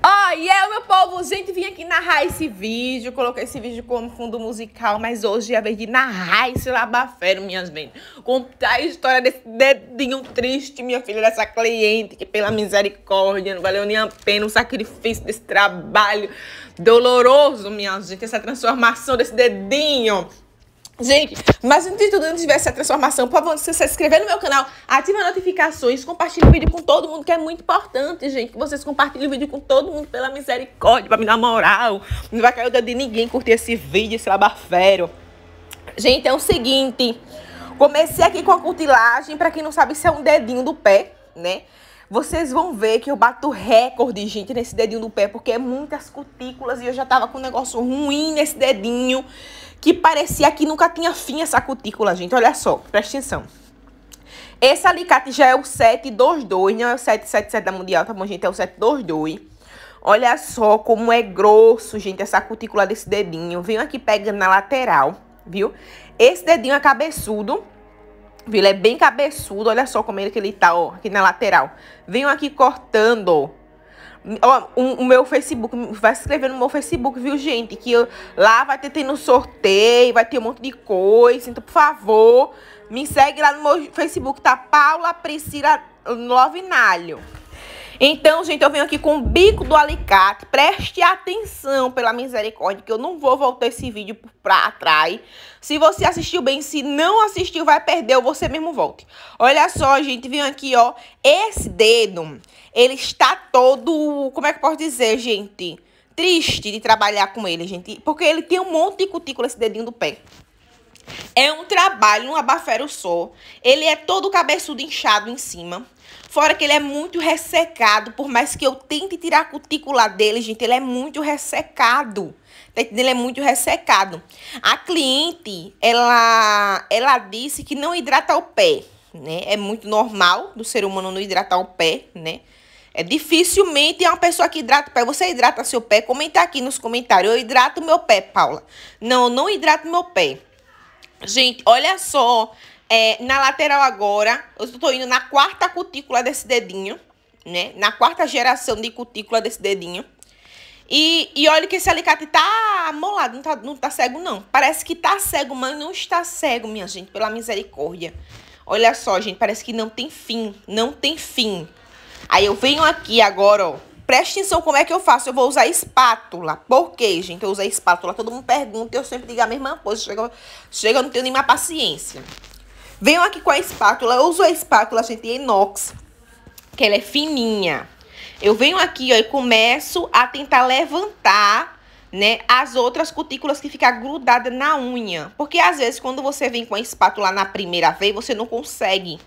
Ó, oh, e é meu povo, gente, vim aqui narrar esse vídeo, coloquei esse vídeo como fundo musical, mas hoje é a vez de narrar esse labafero, minhas bem. Contar a história desse dedinho triste, minha filha, dessa cliente, que pela misericórdia, não valeu nem a pena o sacrifício desse trabalho doloroso, minha gente, essa transformação desse dedinho Gente, mas antes de tudo, antes de ver essa transformação, por favor, se inscrever no meu canal, ativa as notificações, compartilhe o vídeo com todo mundo, que é muito importante, gente, que vocês compartilhem o vídeo com todo mundo, pela misericórdia, pra me dar moral. Não vai cair o dedo de ninguém curtir esse vídeo, esse labafero. Gente, é o seguinte, comecei aqui com a cutilagem, pra quem não sabe, isso é um dedinho do pé, né? Vocês vão ver que eu bato recorde, gente, nesse dedinho do pé, porque é muitas cutículas e eu já tava com um negócio ruim nesse dedinho, que parecia que nunca tinha fim essa cutícula, gente. Olha só, presta atenção. Esse alicate já é o 722, não é o 777 da Mundial, tá bom, gente? É o 722. Olha só como é grosso, gente, essa cutícula desse dedinho. Venho aqui pegando na lateral, viu? Esse dedinho é cabeçudo. Viu? Ele é bem cabeçudo. Olha só como ele que ele tá, ó, aqui na lateral. Venho aqui cortando. Ó, o, o meu Facebook, vai se inscrever no meu Facebook, viu, gente? Que eu, lá vai ter tendo sorteio, vai ter um monte de coisa. Então, por favor, me segue lá no meu Facebook, tá? Paula Priscila Novinalho. Então, gente, eu venho aqui com o bico do alicate. Preste atenção, pela misericórdia, que eu não vou voltar esse vídeo pra trás. Se você assistiu bem, se não assistiu, vai perder ou você mesmo volte. Olha só, gente, venho aqui, ó. Esse dedo, ele está todo... Como é que eu posso dizer, gente? Triste de trabalhar com ele, gente. Porque ele tem um monte de cutícula, esse dedinho do pé. É um trabalho, um abafero só. Ele é todo cabeçudo inchado em cima. Fora que ele é muito ressecado, por mais que eu tente tirar a cutícula dele, gente, ele é muito ressecado. Tá ele é muito ressecado. A cliente, ela, ela disse que não hidrata o pé, né? É muito normal do ser humano não hidratar o pé, né? É dificilmente é uma pessoa que hidrata o pé. Você hidrata seu pé? Comenta aqui nos comentários. Eu hidrato meu pé, Paula. Não, eu não hidrato meu pé. Gente, olha só é, na lateral agora, eu estou indo na quarta cutícula desse dedinho, né? Na quarta geração de cutícula desse dedinho. E, e olha que esse alicate tá molado, não tá, não tá cego não. Parece que tá cego, mas não está cego, minha gente, pela misericórdia. Olha só, gente, parece que não tem fim, não tem fim. Aí eu venho aqui agora, ó. Presta atenção como é que eu faço. Eu vou usar espátula. Por quê, gente? Eu a espátula. Todo mundo pergunta e eu sempre digo a mesma coisa. Chega, chega eu não tenho nenhuma paciência. Venho aqui com a espátula. Eu uso a espátula, gente, inox, que ela é fininha. Eu venho aqui, ó, e começo a tentar levantar, né, as outras cutículas que ficam grudadas na unha. Porque às vezes, quando você vem com a espátula na primeira vez, você não consegue,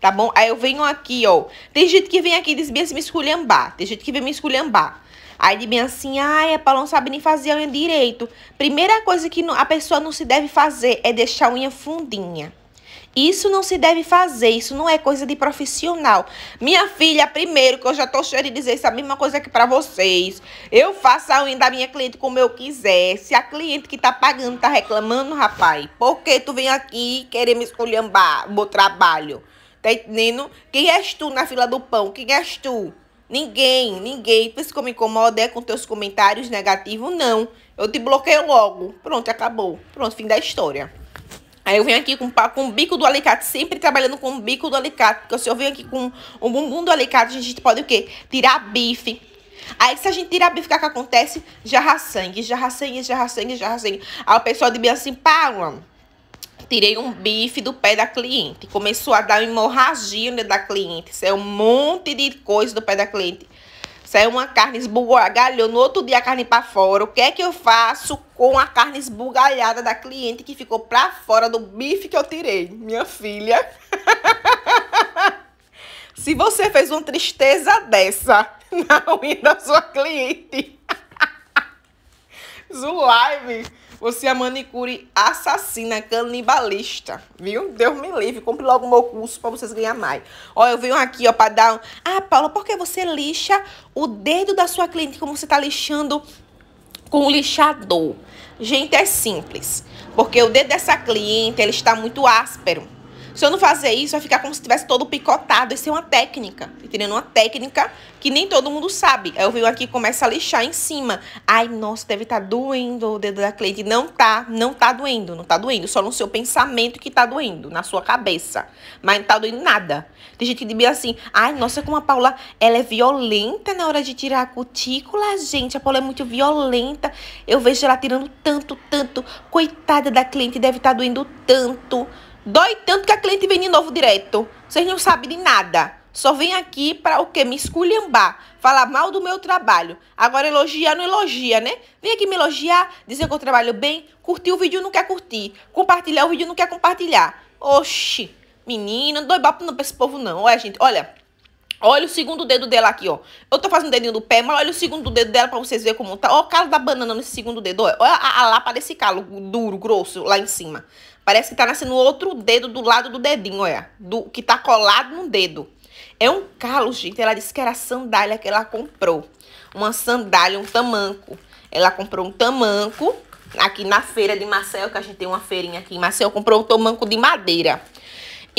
tá bom? Aí eu venho aqui, ó. Tem gente que vem aqui e diz, bem se me esculhambar. Tem gente que vem me esculhambar. Aí de bem assim, ai, a é, Paula não sabe nem fazer a unha direito. Primeira coisa que a pessoa não se deve fazer é deixar a unha fundinha. Isso não se deve fazer, isso não é coisa de profissional. Minha filha, primeiro, que eu já tô cheia de dizer essa é mesma coisa aqui para vocês. Eu faço a unha da minha cliente como eu quiser. Se a cliente que tá pagando tá reclamando, rapaz, por que tu vem aqui querer me esculhambar o meu trabalho? Tá entendendo? Quem és tu na fila do pão? Quem és tu? Ninguém, ninguém. Por isso que eu me incomodo é com teus comentários negativos, não. Eu te bloqueio logo. Pronto, acabou. Pronto, fim da história. Aí eu venho aqui com, com o bico do alicate, sempre trabalhando com o bico do alicate. Porque se eu venho aqui com o bumbum do alicate, a gente pode o quê? Tirar bife. Aí se a gente tirar bife, o que, é que acontece? Jarra sangue, jarra sangue, jarra sangue, jarra sangue. Aí o pessoal de mim assim, Paulo, tirei um bife do pé da cliente. Começou a dar hemorragia né, da cliente. Isso é um monte de coisa do pé da cliente. Saiu uma carne esbugalhou, no outro dia a carne para fora. O que é que eu faço com a carne esbugalhada da cliente que ficou para fora do bife que eu tirei? Minha filha. Se você fez uma tristeza dessa na unha da sua cliente, Zulive. Você é manicure assassina, canibalista, viu? Deus me livre, compre logo o meu curso para vocês ganharem mais. Ó, eu venho aqui, ó, para dar... Ah, Paula, por que você lixa o dedo da sua cliente como você tá lixando com o lixador? Gente, é simples. Porque o dedo dessa cliente, ele está muito áspero. Se eu não fazer isso, vai ficar como se tivesse todo picotado. Isso é uma técnica, entendendo? Uma técnica que nem todo mundo sabe. Aí eu venho aqui e começo a lixar em cima. Ai, nossa, deve estar tá doendo o dedo da cliente. Não tá, não tá doendo, não tá doendo. Só no seu pensamento que tá doendo, na sua cabeça. Mas não tá doendo nada. Tem gente que diz assim, ai, nossa, como a Paula, ela é violenta na hora de tirar a cutícula, gente. A Paula é muito violenta. Eu vejo ela tirando tanto, tanto. Coitada da cliente, deve estar tá doendo tanto. Dói tanto que a cliente vem de novo direto. Vocês não sabem de nada. Só vem aqui para o quê? Me esculhambar. Falar mal do meu trabalho. Agora elogiar não elogia, né? Vem aqui me elogiar, dizer que eu trabalho bem. Curtir o vídeo não quer curtir. Compartilhar o vídeo não quer compartilhar. Oxi, menina, não dói papo não pra esse povo não. Olha, gente, olha. Olha o segundo dedo dela aqui, ó. Eu tô fazendo o dedinho do pé, mas olha o segundo dedo dela pra vocês verem como tá. Ó o calo da banana nesse segundo dedo. Olha a, a lapa desse calo duro, grosso, lá em cima. Parece que tá nascendo outro dedo do lado do dedinho, olha. Do, que tá colado no dedo. É um calo, gente. Ela disse que era a sandália que ela comprou. Uma sandália, um tamanco. Ela comprou um tamanco aqui na feira de Marcel, que a gente tem uma feirinha aqui em Marcel. Comprou um tamanco de madeira.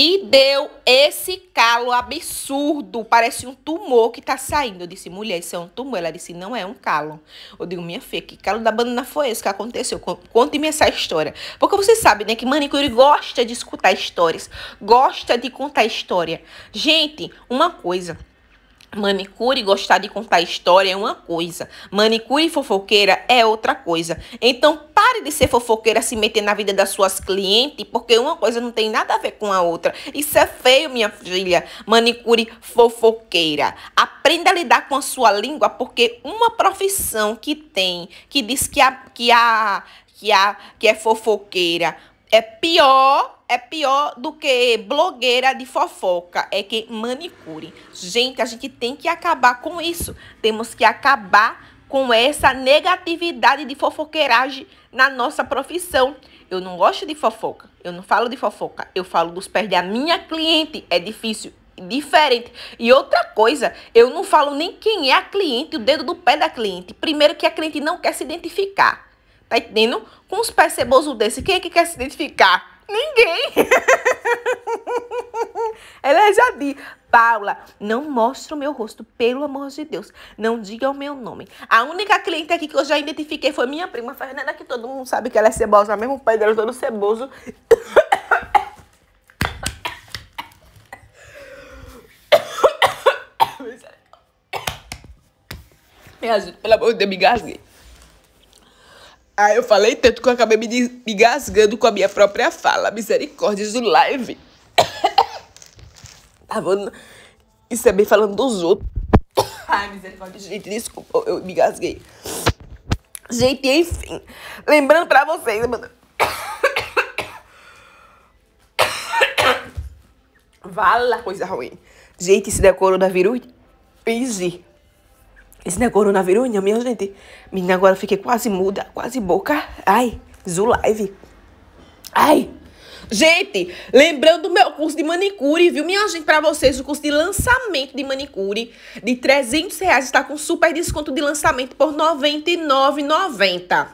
E deu esse calo absurdo, parece um tumor que tá saindo. Eu disse, mulher, isso é um tumor. Ela disse, não é um calo. Eu digo, minha filha, que calo da banana foi esse que aconteceu? Conte-me essa história. Porque você sabe, né, que manicure gosta de escutar histórias, gosta de contar história. Gente, uma coisa, Manicure gostar de contar história é uma coisa, manicure fofoqueira é outra coisa. Então pare de ser fofoqueira se meter na vida das suas clientes, porque uma coisa não tem nada a ver com a outra. Isso é feio, minha filha. Manicure fofoqueira. Aprenda a lidar com a sua língua, porque uma profissão que tem, que diz que a, que a, que a, que é fofoqueira, é pior, é pior do que blogueira de fofoca, é que manicure. Gente, a gente tem que acabar com isso. Temos que acabar com essa negatividade de fofoqueiragem na nossa profissão. Eu não gosto de fofoca, eu não falo de fofoca, eu falo dos pés da minha cliente. É difícil, diferente. E outra coisa, eu não falo nem quem é a cliente, o dedo do pé da cliente. Primeiro que a cliente não quer se identificar. Tá entendendo? Com os pés cebosos desse, quem é que quer se identificar? Ninguém! Ela já disse, Paula, não mostre o meu rosto, pelo amor de Deus. Não diga o meu nome. A única cliente aqui que eu já identifiquei foi minha prima Fernanda, que todo mundo sabe que ela é cebosa, mesmo o pai dela é todo ceboso. Me ajuda, pelo amor de Deus, me gasguei. Ah, eu falei tanto que eu acabei me, me gasgando com a minha própria fala. Misericórdia do live. Tava. Isso é bem falando dos outros. Ai, misericórdia. Gente, desculpa, eu me gasguei. Gente, enfim. Lembrando pra vocês, lembrando. Vala coisa ruim. Gente, se der coronavírus, pise. Esse negócio coronavírus, não, é minha gente. Menina, agora fiquei quase muda, quase boca. Ai, Zulive. Ai. Gente, lembrando do meu curso de manicure, viu? Minha gente, para vocês, o curso de lançamento de manicure de 300 reais está com super desconto de lançamento por R$ 99,90.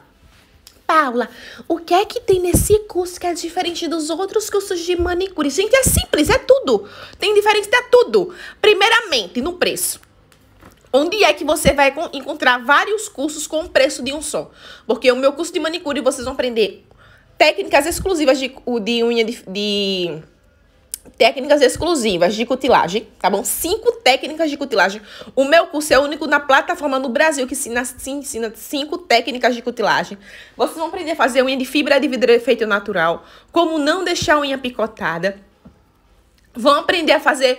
Paula, o que é que tem nesse curso que é diferente dos outros cursos de manicure? Gente, é simples, é tudo. Tem diferença, é tudo. Primeiramente, no preço. Onde é que você vai encontrar vários cursos com o preço de um só? Porque o meu curso de manicure vocês vão aprender técnicas exclusivas de, de unha de, de técnicas exclusivas de cutilagem, tá bom? Cinco técnicas de cutilagem. O meu curso é o único na plataforma no Brasil que ensina, ensina cinco técnicas de cutilagem. Vocês vão aprender a fazer unha de fibra de vidro efeito natural, como não deixar a unha picotada. Vão aprender a fazer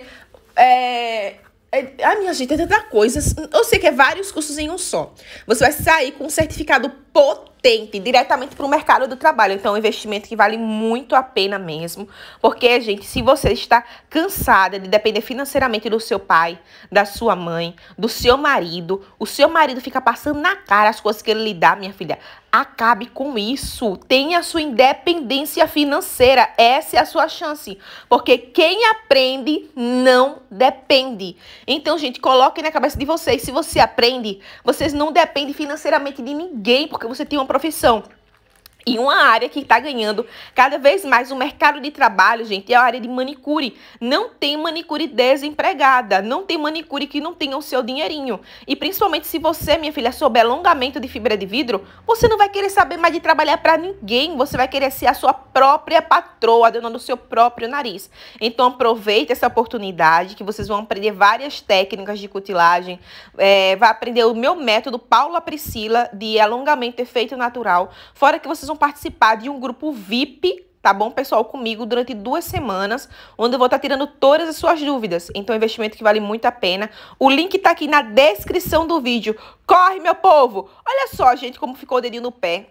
é, é, Ai, ah, minha gente, é tanta coisa. Eu sei que é vários cursos em um só. Você vai sair com um certificado potente diretamente para o mercado do trabalho. Então, é um investimento que vale muito a pena mesmo. Porque, gente, se você está cansada de depender financeiramente do seu pai, da sua mãe, do seu marido, o seu marido fica passando na cara as coisas que ele lhe dá, minha filha. Acabe com isso. Tenha sua independência financeira. Essa é a sua chance. Porque quem aprende não depende. Então, gente, coloquem na cabeça de vocês. Se você aprende, vocês não dependem financeiramente de ninguém. Porque você tem uma profissão. E uma área que está ganhando cada vez mais o mercado de trabalho, gente, é a área de manicure. Não tem manicure desempregada, não tem manicure que não tenha o seu dinheirinho. E principalmente se você, minha filha, souber alongamento de fibra de vidro, você não vai querer saber mais de trabalhar para ninguém, você vai querer ser a sua própria patroa, dona do seu próprio nariz. Então aproveite essa oportunidade que vocês vão aprender várias técnicas de cutilagem, é, vai aprender o meu método Paula Priscila de alongamento efeito natural, fora que vocês vão participar de um grupo VIP tá bom, pessoal, comigo durante duas semanas, onde eu vou estar tirando todas as suas dúvidas. Então, é um investimento que vale muito a pena. O link tá aqui na descrição do vídeo. Corre, meu povo! Olha só, gente, como ficou o dedinho no pé.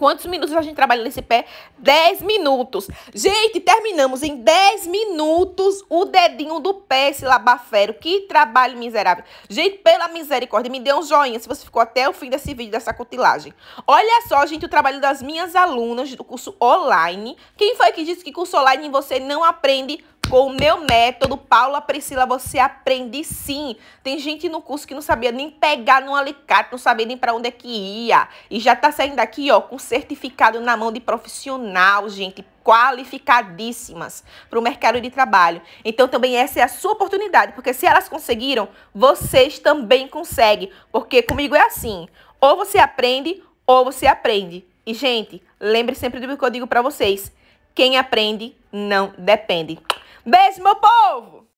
Quantos minutos a gente trabalha nesse pé? 10 minutos. Gente, terminamos em 10 minutos o dedinho do pé, esse labafero. Que trabalho miserável. Gente, pela misericórdia, me dê um joinha se você ficou até o fim desse vídeo, dessa cutilagem. Olha só, gente, o trabalho das minhas alunas do curso online. Quem foi que disse que curso online você não aprende com o meu método. Paula, Priscila, você aprende sim. Tem gente no curso que não sabia nem pegar no alicate, não sabia nem para onde é que ia. E já tá saindo daqui, ó, com certificado na mão de profissional, gente qualificadíssimas para o mercado de trabalho. Então também essa é a sua oportunidade, porque se elas conseguiram, vocês também conseguem, porque comigo é assim, ou você aprende ou você aprende. E gente, lembre sempre do que eu digo para vocês, quem aprende não depende. Beijo, meu povo!